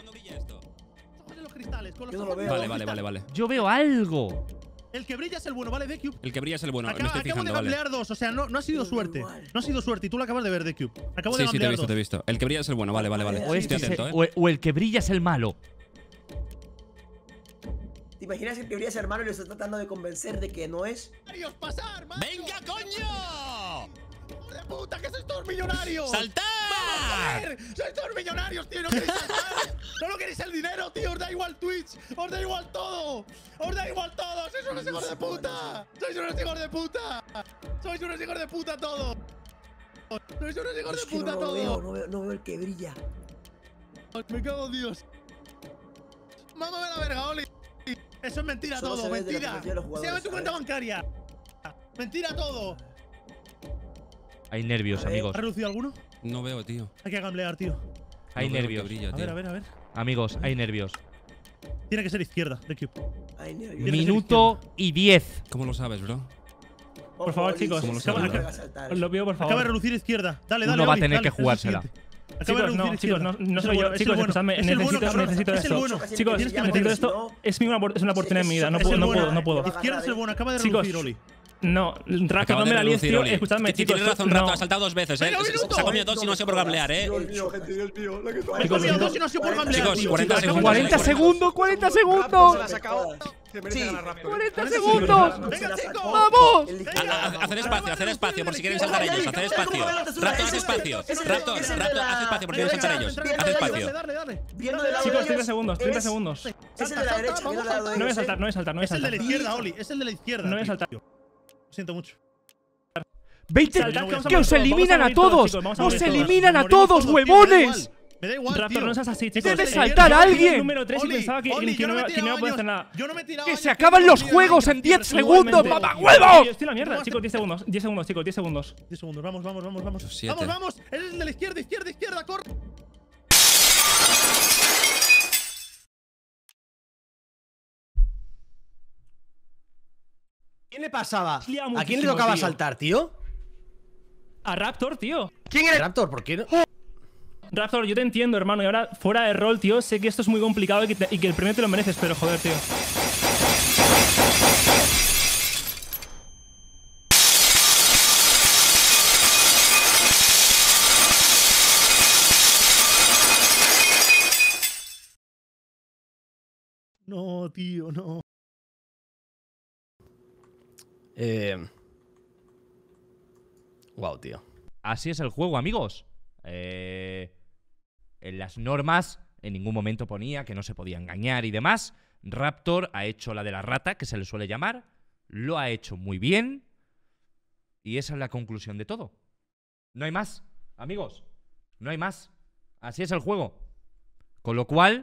Vale, vale, vale, vale. Yo veo algo. El que brilla es el bueno, ¿vale, cube El que brilla es el bueno, acabo de gamblear dos, o sea, no, no ha sido suerte. No ha sido suerte y tú lo acabas de ver, Deku. Acabo sí, Sí, sí, te he visto, te he visto. El que brilla es el bueno, vale, vale, vale. Este o, ¿eh? o el que brilla es el malo. ¿Te imaginas que el que brilla es el malo y lo está tratando de convencer de que no es? ¡Venga, coño! de puta! ¡Que sois todos millonarios! ¡Saltad! ¡Sois todos millonarios, tío! ¡No queréis saltar! ¡No lo queréis el dinero, tío! ¡Os da igual Twitch! ¡Os da igual todo! ¡Os da igual todo! ¡Sois unos hijos de puta! ¡Sois unos hijos de puta! ¡Sois unos hijos de puta todo! ¡Sois unos hijos de puta todo! no, veo, no veo el que brilla. ¡Me cago en Dios! ¡Mámame la verga, Oli! Eso es mentira todo, mentira. Se llama tu cuenta bancaria. Mentira todo. Hay nervios, amigos. ¿Ha relucido alguno? No veo, tío. Hay que gamblear, tío. Hay nervios. Brilla, a ver, a ver, a ver. Amigos, hay nervios. Tiene que ser izquierda, de Cube. Minuto y diez. ¿Cómo lo sabes, bro? Por favor, chicos. Lo, veo, por favor. Acaba de relucir izquierda. Dale, dale. Uno va a tener que jugársela. Acaba chicos, no, chicos, no, no soy yo. Chicos, necesito, esto. Chicos, necesito esto. Es, una oportunidad en mi vida. No puedo, no puedo, no puedo. Izquierda es el bueno, acaba de reducir, Oli. No, rato no me la líes, tío. Escuchadme, chicos. Tienes razón, Rato, ha saltado dos veces, eh. Se ha comido dos y no ha sido por gamblear, eh. Se he comido dos y no ha sido por gamblear. Chicos, 40 segundos. 40 segundos, 40 segundos. 40 segundos. ¡Vamos! Hacer espacio, hacer espacio por si quieren saltar ellos. Hacer espacio. Raptor, haz espacio. Raptor, haz espacio por si quieren saltar ellos. Haz espacio. Chicos, 30 segundos, 30 segundos. No voy a saltar, no voy saltar, no voy a saltar. Es el de la izquierda, Oli. Es el de la izquierda. No voy a saltar. Lo siento mucho. 20. que os eliminan a todos. Os eliminan a todos, huevones. Me da igual, Raptor, tío. no seas así, chicos. Debes saltar a alguien. Número 3 Oli, y pensaba que, Oli, que no, que no hacer nada. Yo no me tiraba Que se acaban los juegos en 10 segundos, papá huevo. estoy la mierda, chicos, 10 segundos, 10 segundos, chicos, 10 segundos. 10 segundos, vamos, vamos, vamos, vamos. Vamos, vamos. el de la izquierda, izquierda, izquierda, corta. ¿Quién le pasaba? ¿A quién le tocaba saltar, tío? A Raptor, tío. ¿Quién era? Raptor, ¿por qué Raptor, yo te entiendo, hermano. Y ahora, fuera de rol, tío, sé que esto es muy complicado y que el premio te lo mereces, pero joder, tío. No, tío, no. Wow, eh, tío. Así es el juego, amigos. Eh, en las normas en ningún momento ponía que no se podía engañar y demás. Raptor ha hecho la de la rata, que se le suele llamar. Lo ha hecho muy bien. Y esa es la conclusión de todo. No hay más, amigos. No hay más. Así es el juego. Con lo cual,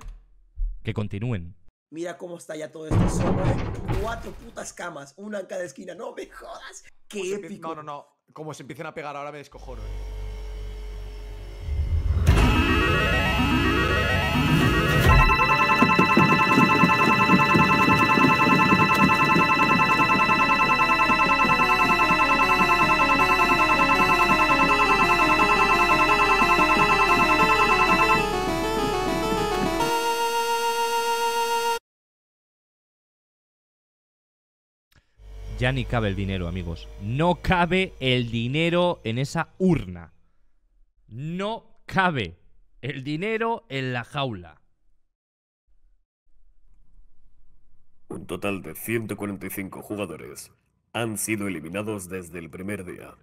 que continúen. Mira cómo está ya todo esto. Solo cuatro putas camas, una en cada esquina. No me jodas. Qué épico. No, no, no. Como se empiezan a pegar ahora me descojono. Eh. ya ni cabe el dinero, amigos. No cabe el dinero en esa urna. No cabe el dinero en la jaula. Un total de 145 jugadores han sido eliminados desde el primer día.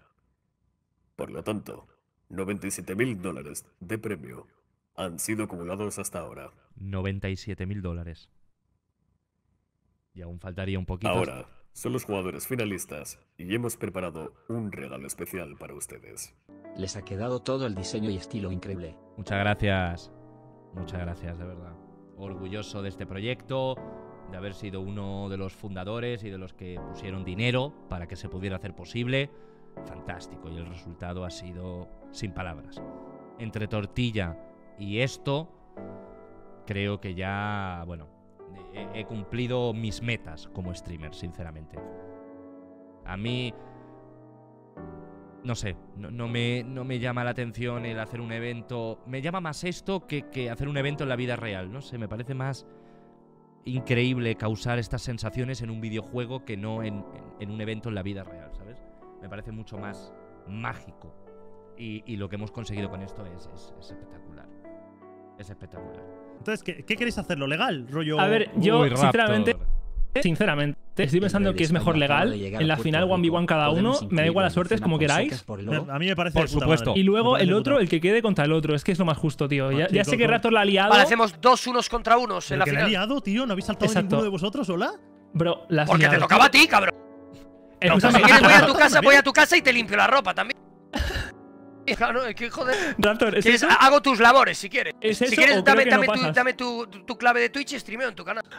Por lo tanto, 97.000 mil dólares de premio han sido acumulados hasta ahora. 97 mil dólares. Y aún faltaría un poquito. Ahora. Son los jugadores finalistas y hemos preparado un regalo especial para ustedes. Les ha quedado todo el diseño y estilo increíble. Muchas gracias. Muchas gracias, de verdad. Orgulloso de este proyecto, de haber sido uno de los fundadores y de los que pusieron dinero para que se pudiera hacer posible. Fantástico, y el resultado ha sido sin palabras. Entre tortilla y esto, creo que ya, bueno, he, cumplido mis metas como streamer, sinceramente. A mí no sé, no, me, no, me, llama la atención el hacer un evento. Me llama más esto que, que, hacer un evento en la vida real, no sé, me parece más increíble causar estas sensaciones en un videojuego que no en, en, un evento en la vida real, ¿sabes? Me parece mucho más mágico. Y, lo que hemos conseguido con esto es espectacular. Es espectacular. Entonces, ¿qué, queréis queréis hacerlo? ¿Legal? Rollo. A ver, yo, sinceramente. Sinceramente, estoy pensando que es mejor legal. En la final 1v1 cada uno, me da igual la suerte, es como queráis. A mí me parece Por supuesto. Y luego el otro, el que quede contra el otro. Es que es lo más justo, tío. Ya, sé que Raptor la ha liado. hacemos dos unos contra unos en la final. ha liado, tío? ¿No habéis saltado ninguno de vosotros, hola? Bro, la Porque te tocaba a ti, cabrón. Pues voy a tu casa, voy a tu casa y te limpio la ropa también. Claro, es que joder. Raptor, ¿es Hago tus labores si quieres. si quieres, dame, tu, clave de Twitch y streameo en tu canal.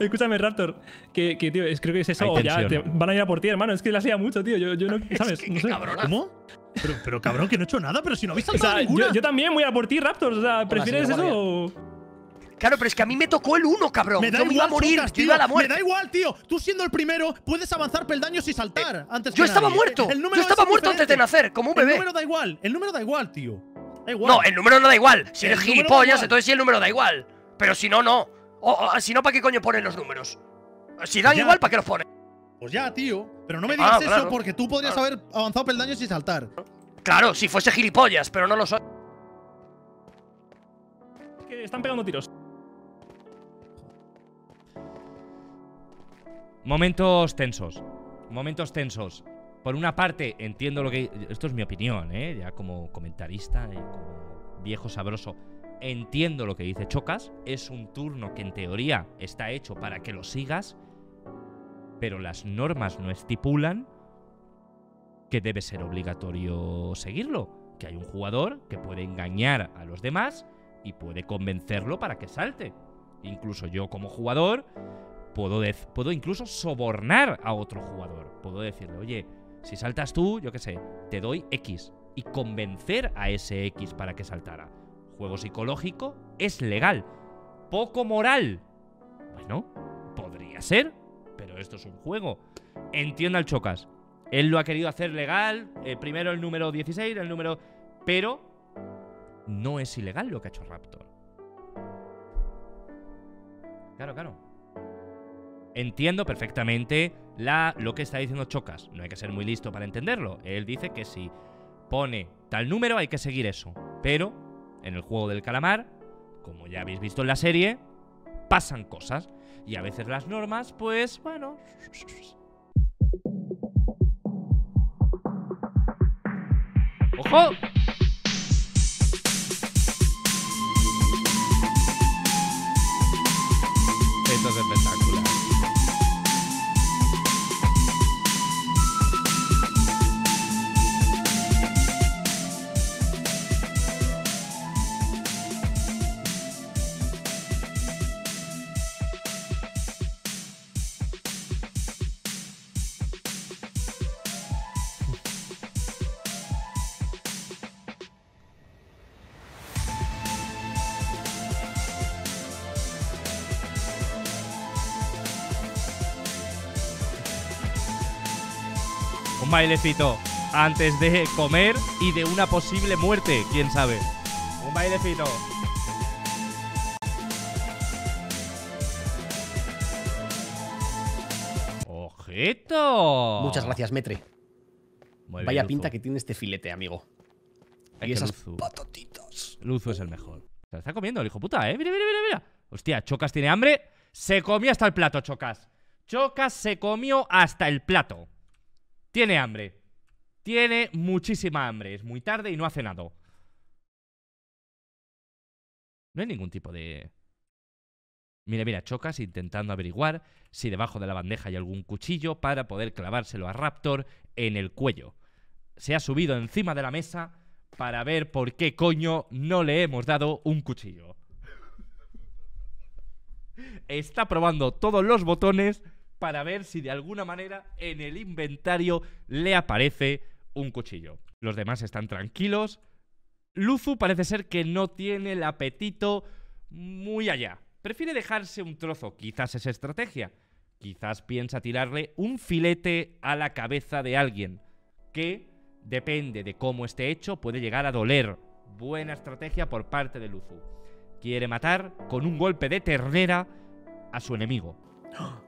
Escúchame, Raptor, que, que, tío, es, creo que es eso, o van a ir a por ti, hermano. Es que la hacía mucho, tío. Yo, no, ¿sabes? sé. ¿Cómo? Pero, cabrón, que no he hecho nada, pero si no habéis saltado yo, también voy a por ti, Raptor. O sea, ¿prefieres eso o.? Claro, pero es que a mí me tocó el 1, cabrón. yo me iba a morir, yo iba a la muerte. Me da igual, tío. Tú siendo el primero, puedes avanzar peldaños y saltar eh, antes Yo estaba muerto. El, yo estaba muerto antes de nacer, como un bebé. El número da igual, el número da igual, tío. Da igual. No, el número no da igual. Si eres gilipollas, entonces sí el número da igual. Pero si no, no. si no, ¿para qué coño ponen los números? Si da igual, ¿para qué los ponen? Pues ya, tío. Pero no me ah, digas eso porque tú podrías ah. haber avanzado peldaños y saltar. Claro, si fuese gilipollas, pero no lo soy. Que están pegando tiros. Momentos tensos. Momentos tensos. Por una parte, entiendo lo que. Esto es mi opinión, ¿eh? Ya como comentarista como viejo sabroso. Entiendo lo que dice Chocas. Es un turno que en teoría está hecho para que lo sigas. Pero las normas no estipulan que debe ser obligatorio seguirlo. Que hay un jugador que puede engañar a los demás y puede convencerlo para que salte. Incluso yo como jugador puedo, incluso sobornar a otro jugador. Puedo decirle, oye, si saltas tú, yo qué sé, te doy X. Y convencer a ese X para que saltara. Juego psicológico es legal. Poco moral. Bueno, podría ser, pero esto es un juego. Entienda el Chocas. Él lo ha querido hacer legal. Eh, primero el número 16, el número. Pero no es ilegal lo que ha hecho Raptor. Claro, claro. Entiendo perfectamente la, lo que está diciendo Chocas. No hay que ser muy listo para entenderlo. Él dice que si pone tal número hay que seguir eso. Pero en el juego del calamar, como ya habéis visto en la serie, pasan cosas. Y a veces las normas, pues bueno... ¡Ojo! Esto es espectacular. bailecito antes de comer y de una posible muerte, quién sabe. Un bailecito. ¡Ojito! Muchas gracias, Metre. Vaya pinta que tiene este filete, amigo. Es y esas Luzu. es el mejor. Se lo está comiendo el hijo puta, ¿eh? Mira, mira, mira, mira. Hostia, Chocas tiene hambre. Se comió hasta el plato, Chocas. Chocas se comió hasta el plato. Tiene hambre. Tiene muchísima hambre. Es muy tarde y no ha cenado. No hay ningún tipo de... Mira, mira, chocas intentando averiguar si debajo de la bandeja hay algún cuchillo para poder clavárselo a Raptor en el cuello. Se ha subido encima de la mesa para ver por qué coño no le hemos dado un cuchillo. Está probando todos los botones para ver si de alguna manera en el inventario le aparece un cuchillo. Los demás están tranquilos. Luzu parece ser que no tiene el apetito muy allá. Prefiere dejarse un trozo, quizás es estrategia. Quizás piensa tirarle un filete a la cabeza de alguien, que, depende de cómo esté hecho, puede llegar a doler. Buena estrategia por parte de Luzu. Quiere matar con un golpe de ternera a su enemigo. ¡Ah!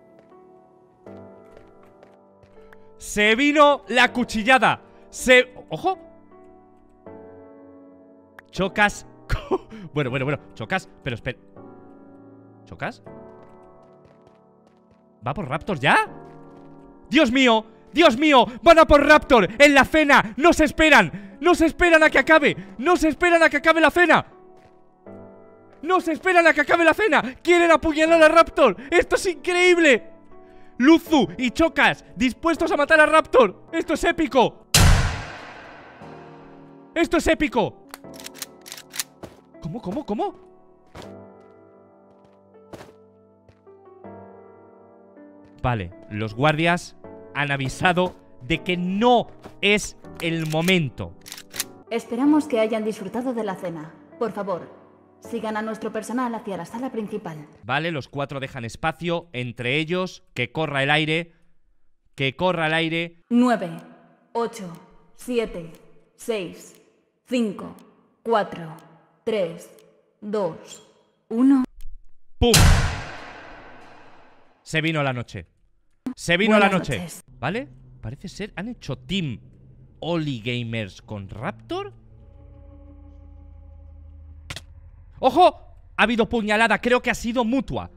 Se vino la cuchillada. Se... ¡Ojo! Chocas... bueno, bueno, bueno. Chocas, pero espera. ¿Chocas? ¿Va por Raptor ya? ¡Dios mío! ¡Dios mío! ¡Van a por Raptor! ¡En la cena! ¡No se esperan! ¡No se esperan a que acabe! ¡No se esperan a que acabe la cena! ¡No se esperan a que acabe la cena! ¡Quieren apuñalar a Raptor! ¡Esto es increíble! Luzu y Chocas dispuestos a matar a Raptor. Esto es épico. Esto es épico. ¿Cómo, cómo, cómo? Vale, los guardias han avisado de que no es el momento. Esperamos que hayan disfrutado de la cena. Por favor, Sigan a nuestro personal hacia la sala principal. Vale, los cuatro dejan espacio entre ellos. Que corra el aire. Que corra el aire. 9, 8, 7, 6, 5, 4, 3, 2, 1. ¡Pum! Se vino la noche. Se vino Buenas la noche. ¿Vale? Parece ser. Han hecho team Oli Gamers con Raptor. ¡Ojo! Ha habido puñalada, creo que ha sido mutua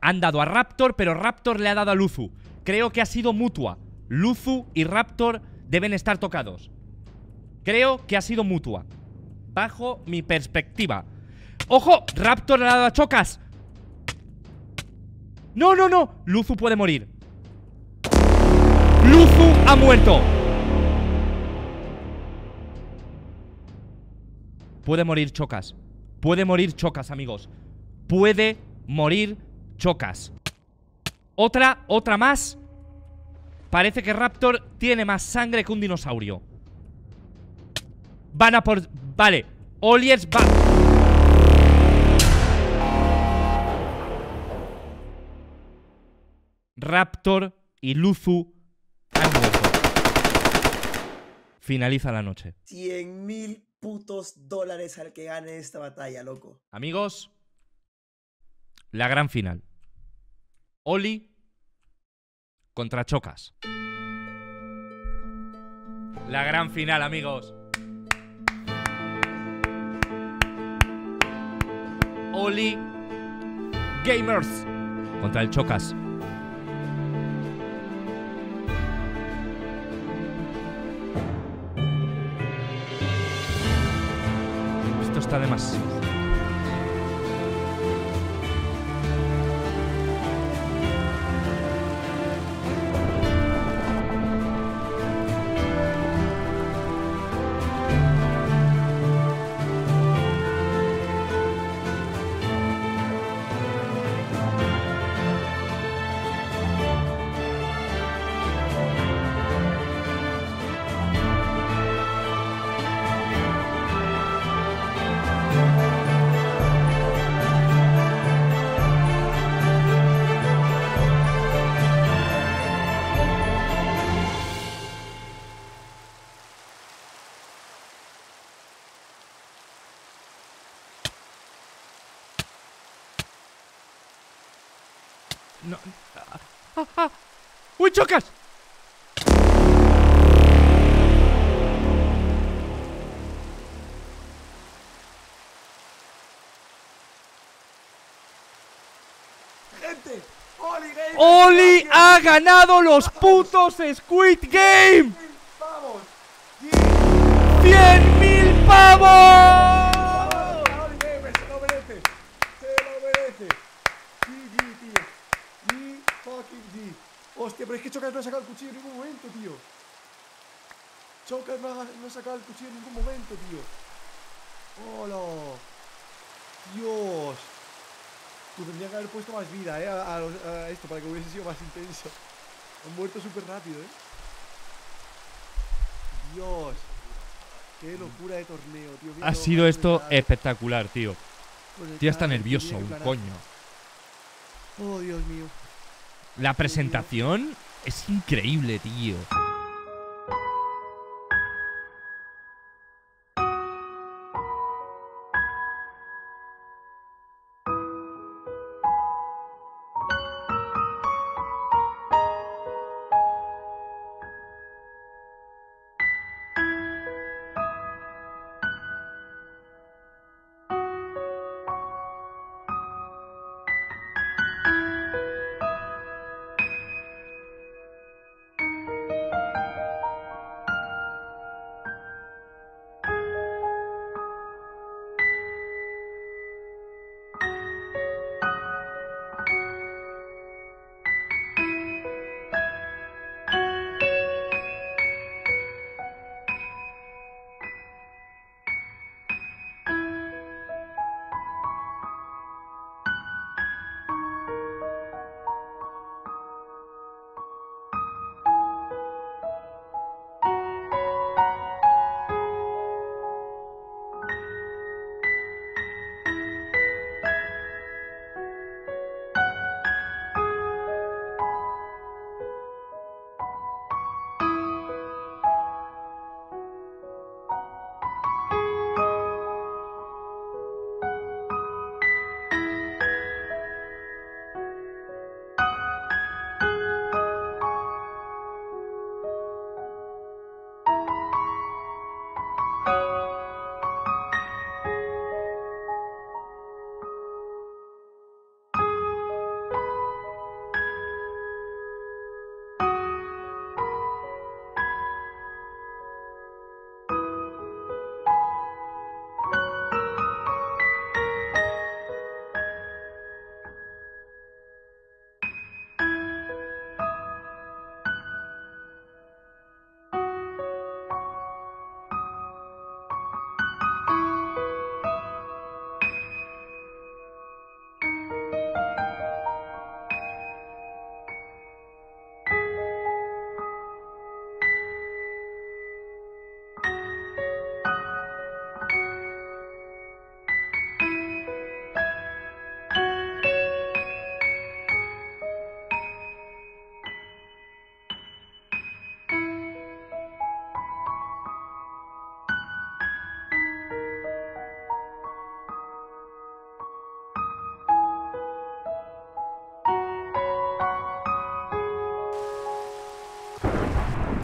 Han dado a Raptor, pero Raptor le ha dado a Luzu Creo que ha sido mutua Luzu y Raptor deben estar tocados Creo que ha sido mutua Bajo mi perspectiva ¡Ojo! Raptor le ha dado a Chocas ¡No, no, no! Luzu puede morir Luzu ha muerto Puede morir Chocas Puede morir Chocas, amigos. Puede morir Chocas. Otra, otra más. Parece que Raptor tiene más sangre que un dinosaurio. Van a por... Vale. Oliers va... Raptor y Luzu han muerto. Finaliza la noche. 100.000 putos dólares al que gane esta batalla, loco. Amigos, la gran final. Oli contra Chocas. La gran final, amigos. Oli Gamers contra el Chocas. 疲れます No. Ah, ah. ¡Uy, chocas! Gente, Oli, Oli ha ganado los putos Squid Game. 10 mil pavos. mil pavos. Hostia, pero es que Chocas no ha sacado el cuchillo en ningún momento, tío. Chocas no ha, sacado el cuchillo en ningún momento, tío. ¡Hola! ¡Dios! Tú que haber puesto más vida, ¿eh? A, esto, para que hubiese sido más intenso. Han muerto súper rápido, ¿eh? ¡Dios! ¡Qué locura de torneo, tío! ha sido esto espectacular, tío. Tío está nervioso, un coño. ¡Oh, Dios mío! La presentación es increíble, tío.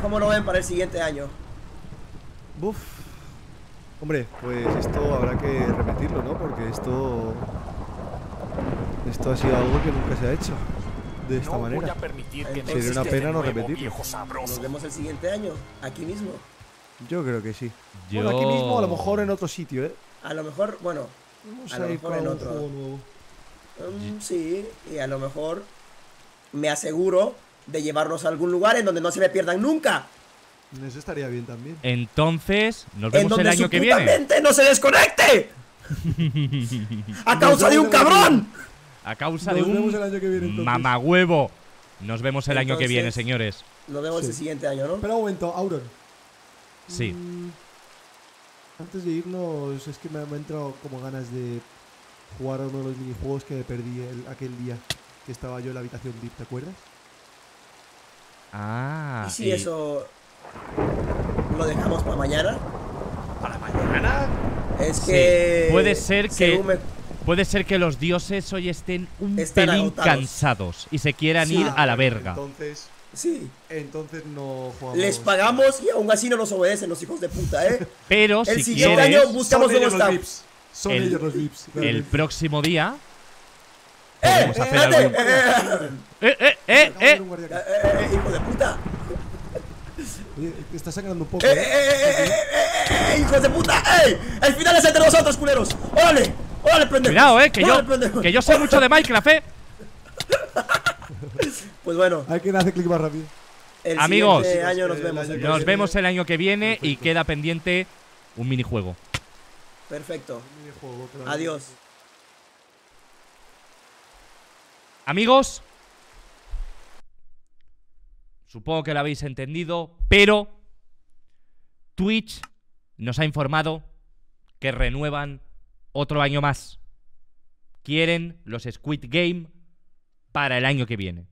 ¿Cómo lo ven para el siguiente año? Buf. Hombre, pues esto habrá que repetirlo, ¿no? Porque esto. Esto ha sido algo que nunca se ha hecho. De esta manera. Sería una pena no repetirlo. Nos vemos el siguiente año, aquí mismo. Yo creo que sí. Yo... aquí mismo, a lo mejor en otro sitio, ¿eh? A lo mejor, bueno. a, lo mejor en otro. Mm, sí, y a lo mejor me aseguro de llevarlos a algún lugar en donde no se me pierdan nunca. Eso estaría bien también. Entonces, nos vemos el año que viene. no se desconecte! ¡A causa de un cabrón! A causa de un mamagüevo. Nos vemos el año que viene, señores. Nos vemos el siguiente año, ¿no? Espera un momento, Auron. Sí. Mm, antes de irnos, es que me, me entrado como ganas de jugar uno de los minijuegos que perdí aquel día que estaba yo en la habitación VIP, ¿te acuerdas? Ah. ¿Y si eso lo dejamos para mañana? ¿Para mañana? Es que. Puede ser que. Puede ser que los dioses hoy estén un pelín cansados y se quieran ir a la verga. Entonces. Sí. Entonces no jugamos. Les pagamos y aún así no nos obedecen los hijos de puta, ¿eh? Pero El si siguiente año buscamos nuevos Son ellos los VIPs. El próximo día Vamos a hacer algo. ¡Eh, eh eh eh. eh, eh! ¡Eh! ¡Hijo de puta! Oye, te está sangrando un poco. ¡Eh, eh, eh, eh, eh, hijos de puta! ¡Ey! ¡El final es entre vosotros, culeros! ¡Órale! ¡Órale, prende! Cuidado, eh, que yo, que yo sé mucho de Minecraft, eh. Pues bueno. Hay quien hace clic más rápido. El Amigos, año nos, vemos, el año nos vemos el año que viene Perfecto. y queda pendiente un minijuego. Perfecto. Un minijuego, claro. Adiós. Amigos, supongo que lo habéis entendido, pero Twitch nos ha informado que renuevan otro año más. Quieren los Squid Game para el año que viene.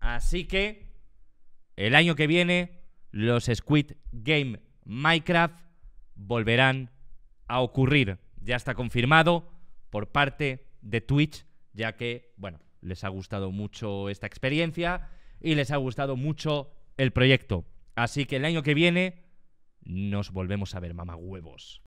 Así que el año que viene los Squid Game Minecraft volverán a ocurrir. Ya está confirmado por parte de Twitch, ya que, bueno, les ha gustado mucho esta experiencia y les ha gustado mucho el proyecto. Así que el año que viene nos volvemos a ver huevos.